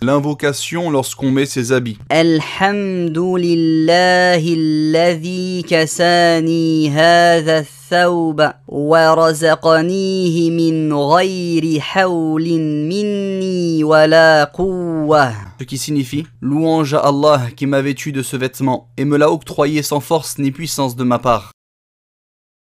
L'invocation lorsqu'on met ses habits. kasani minni Ce qui signifie Louange à Allah qui m'a vêtu de ce vêtement et me l'a octroyé sans force ni puissance de ma part.